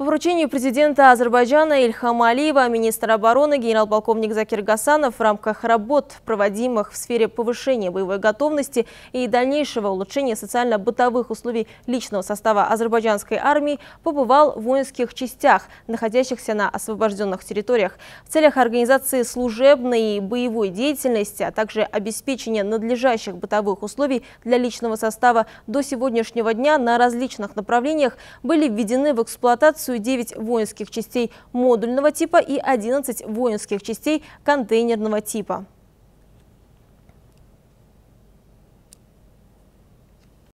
По вручению президента Азербайджана Ильхама Алиева министр обороны генерал-полковник Закир Гасанов в рамках работ, проводимых в сфере повышения боевой готовности и дальнейшего улучшения социально-бытовых условий личного состава азербайджанской армии, побывал в воинских частях, находящихся на освобожденных территориях. В целях организации служебной и боевой деятельности, а также обеспечения надлежащих бытовых условий для личного состава до сегодняшнего дня на различных направлениях были введены в эксплуатацию эксплуатацию 9 воинских частей модульного типа и 11 воинских частей контейнерного типа.